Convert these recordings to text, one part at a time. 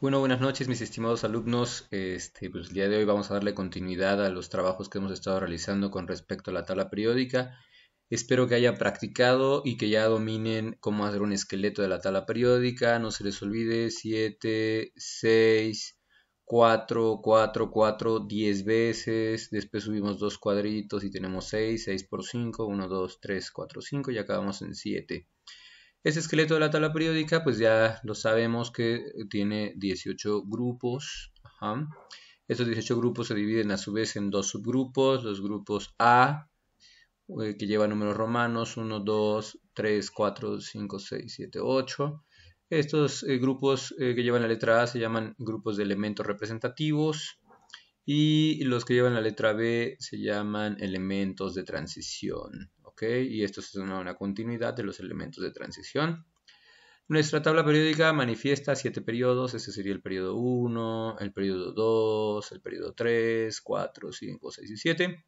Bueno, buenas noches mis estimados alumnos. Este, pues el día de hoy vamos a darle continuidad a los trabajos que hemos estado realizando con respecto a la tabla periódica. Espero que hayan practicado y que ya dominen cómo hacer un esqueleto de la tabla periódica. No se les olvide 7, 6, 4, 4, 4, 10 veces. Después subimos dos cuadritos y tenemos 6, 6 por 5, 1, 2, 3, 4, 5 y acabamos en 7. Este esqueleto de la tabla periódica, pues ya lo sabemos que tiene 18 grupos. Estos 18 grupos se dividen a su vez en dos subgrupos, los grupos A, eh, que llevan números romanos, 1, 2, 3, 4, 5, 6, 7, 8. Estos eh, grupos eh, que llevan la letra A se llaman grupos de elementos representativos y los que llevan la letra B se llaman elementos de transición y esto es una, continuidad de los elementos de transición. Nuestra tabla periódica manifiesta siete periodos, ese sería el periodo 1, el periodo 2, el periodo 3, 4, 5, 6 y 7.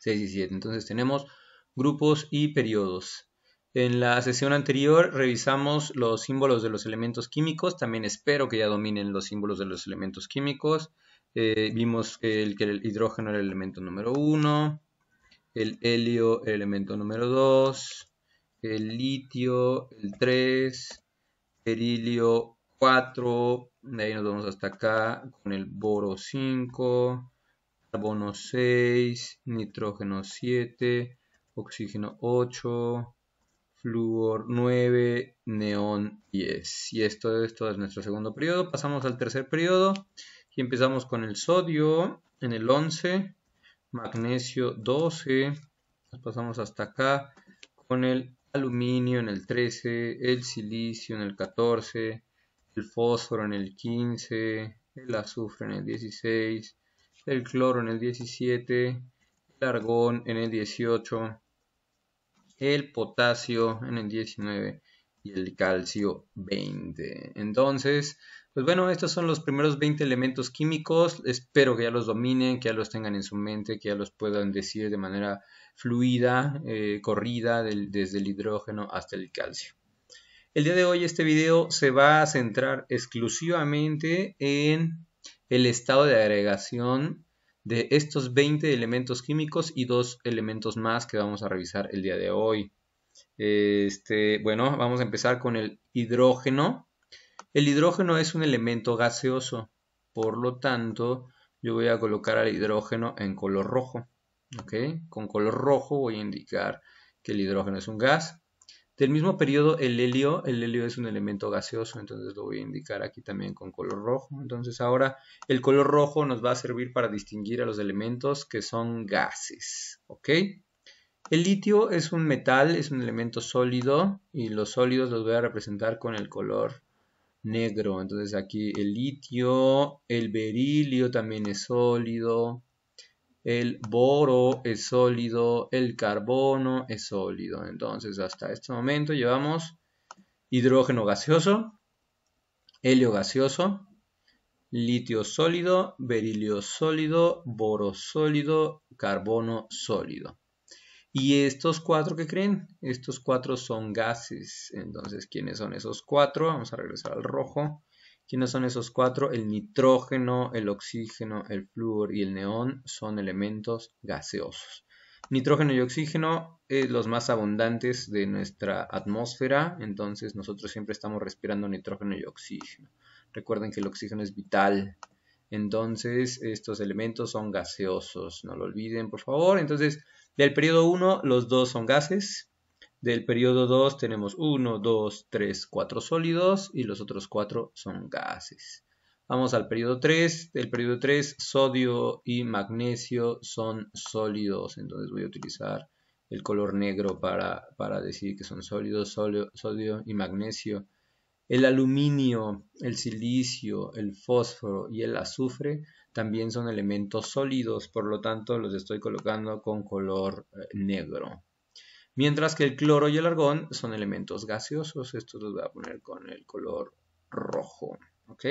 6 y 7. Entonces tenemos grupos y periodos. En la sesión anterior revisamos los símbolos de los elementos químicos, también espero que ya dominen los símbolos de los elementos químicos. Eh, vimos que el, que el hidrógeno era el elemento número 1, el helio, el elemento número 2, el litio, el 3, perilio 4, de ahí nos vamos hasta acá con el boro 5, carbono 6, nitrógeno 7, oxígeno 8, flúor 9, neón 10. Y esto es nuestro segundo periodo. Pasamos al tercer periodo y empezamos con el sodio en el 11, magnesio 12, nos pasamos hasta acá, con el aluminio en el 13, el silicio en el 14, el fósforo en el 15, el azufre en el 16, el cloro en el 17, el argón en el 18, el potasio en el 19 y el calcio 20. Entonces, pues bueno, estos son los primeros 20 elementos químicos. Espero que ya los dominen, que ya los tengan en su mente, que ya los puedan decir de manera fluida, eh, corrida, desde el hidrógeno hasta el calcio. El día de hoy este video se va a centrar exclusivamente en el estado de agregación de estos 20 elementos químicos y dos elementos más que vamos a revisar el día de hoy. Este, bueno, vamos a empezar con el hidrógeno el hidrógeno es un elemento gaseoso, por lo tanto yo voy a colocar al hidrógeno en color rojo. Con color rojo voy a indicar que el hidrógeno es un gas. Del mismo periodo el helio, el helio es un elemento gaseoso, entonces lo voy a indicar aquí también con color rojo. Entonces ahora el color rojo nos va a servir para distinguir a los elementos que son gases. El litio es un metal, es un elemento sólido y los sólidos los voy a representar con el color negro. Entonces aquí el litio, el berilio también es sólido, el boro es sólido, el carbono es sólido. Entonces hasta este momento llevamos hidrógeno gaseoso, helio gaseoso, litio sólido, berilio sólido, boro sólido, carbono sólido. Y estos cuatro qué creen, estos cuatro son gases. Entonces, ¿quiénes son esos cuatro? Vamos a regresar al rojo. ¿Quiénes son esos cuatro? El nitrógeno, el oxígeno, el flúor y el neón son elementos gaseosos. Nitrógeno y oxígeno son los más abundantes de nuestra atmósfera, entonces nosotros siempre estamos respirando nitrógeno y oxígeno. Recuerden que el oxígeno es vital, entonces estos elementos son gaseosos, no lo olviden por favor. Entonces del periodo 1, los dos son gases. Del periodo 2 tenemos 1, 2, 3, 4 sólidos y los otros 4 son gases. Vamos al periodo 3. Del periodo 3, sodio y magnesio son sólidos. Entonces voy a utilizar el color negro para, decir que son sólidos, sodio y magnesio. El aluminio, el silicio, el fósforo y el azufre también son elementos sólidos, por lo tanto los estoy colocando con color eh, negro. Mientras que el cloro y el argón son elementos gaseosos, estos los voy a poner con el color rojo. ¿ok?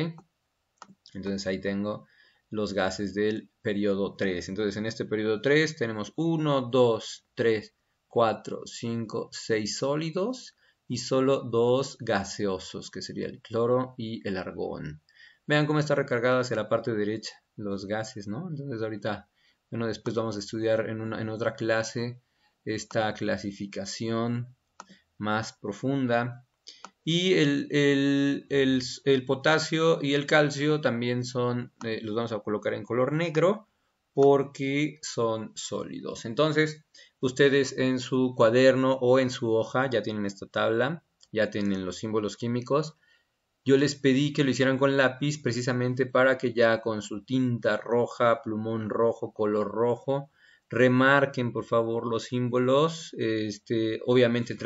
Entonces ahí tengo los gases del periodo 3. Entonces en este periodo 3 tenemos 1, 2, 3, 4, 5, 6 sólidos y solo dos gaseosos, que sería el cloro y el argón. Vean cómo está recargado hacia la parte derecha los gases, ¿no? Entonces ahorita, bueno, después vamos a estudiar en, otra clase esta clasificación más profunda. Y el, potasio y el calcio también son, eh, los vamos a colocar en color negro porque son sólidos. Entonces, ustedes en su cuaderno o en su hoja ya tienen esta tabla, ya tienen los símbolos químicos. Yo les pedí que lo hicieran con lápiz precisamente para que ya con su tinta roja, plumón rojo, color rojo, remarquen por favor los símbolos. Este, obviamente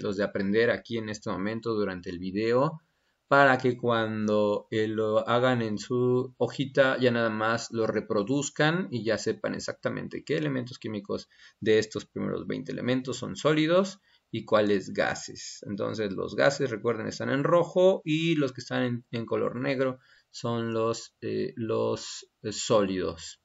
los de aprender aquí en este momento durante el video para que cuando eh, lo hagan en su hojita ya nada más lo reproduzcan y ya sepan exactamente qué elementos químicos de estos primeros 20 elementos son sólidos y cuáles gases. Entonces los gases, recuerden, están en rojo y los que están en, color negro son los, eh, los eh, sólidos.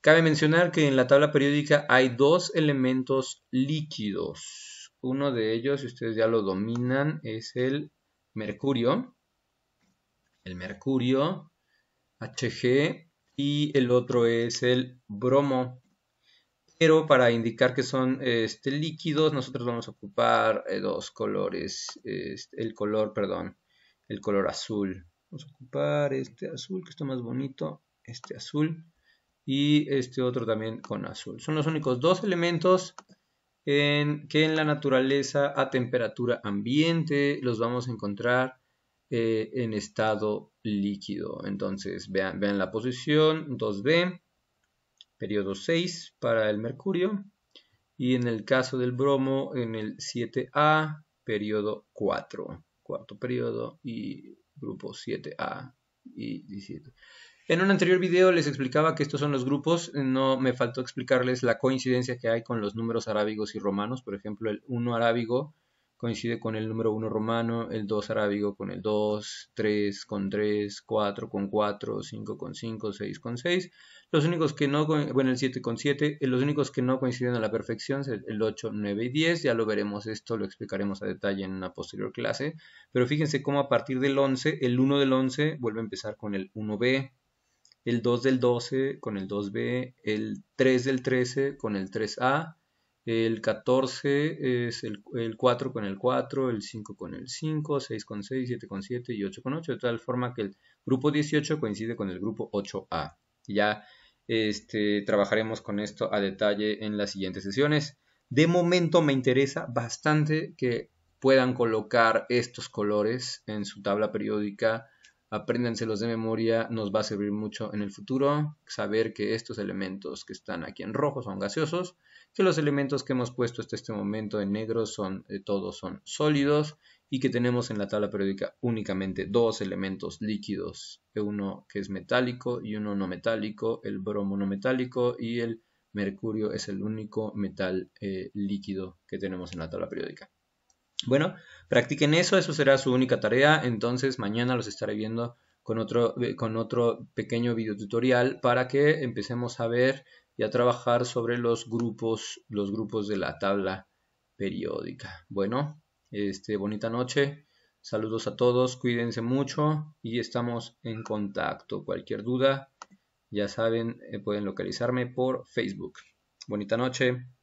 Cabe mencionar que en la tabla periódica hay dos elementos líquidos. Uno de ellos, si ustedes ya lo dominan, es el mercurio, el mercurio, Hg, y el otro es el bromo. Pero para indicar que son este, líquidos, nosotros vamos a ocupar eh, dos colores, este, el color, perdón, el color azul. Vamos a ocupar este azul, que está más bonito, este azul, y este otro también con azul. Son los únicos dos elementos en, que en la naturaleza a temperatura ambiente los vamos a encontrar eh, en estado líquido. Entonces, vean, vean la posición 2B, periodo 6 para el mercurio y en el caso del bromo en el 7A, periodo 4, cuarto periodo y grupo 7A y 17. En un anterior video les explicaba que estos son los grupos, no me faltó explicarles la coincidencia que hay con los números arábigos y romanos, por ejemplo el 1 arábigo coincide con el número 1 romano, el 2 arábigo con el 2, 3 con 3, 4 con 4, 5 con 5, 6 con 6. Los únicos que no, bueno, el 7 con 7, eh, los únicos que no coinciden a la perfección es el 8, 9 y 10. Ya lo veremos esto, lo explicaremos a detalle en una posterior clase. Pero fíjense cómo a partir del 11, el 1 del 11 vuelve a empezar con el 1b, el 2 del 12 con el 2B, el 3 del 13 con el 3A, el 14 es el, 4 con el 4, el 5 con el 5, 6 con 6, 7 con 7 y 8 con 8, de tal forma que el grupo 18 coincide con el grupo 8A. Ya este, trabajaremos con esto a detalle en las siguientes sesiones. De momento me interesa bastante que puedan colocar estos colores en su tabla periódica Apréndenselos de memoria, nos va a servir mucho en el futuro saber que estos elementos que están aquí en rojo son gaseosos, que los elementos que hemos puesto hasta este momento en negro son eh, todos son sólidos y que tenemos en la tabla periódica únicamente dos elementos líquidos, uno que es metálico y uno no metálico, el bromo no metálico y el mercurio es el único metal eh, líquido que tenemos en la tabla periódica. Bueno, practiquen eso, eso será su única tarea, entonces mañana los estaré viendo con otro, eh, con otro pequeño video tutorial para que empecemos a ver y a trabajar sobre los grupos, los grupos de la tabla periódica. Bueno, este, bonita noche, saludos a todos, cuídense mucho y estamos en contacto. Cualquier duda, ya saben, eh, pueden localizarme por Facebook. Bonita noche.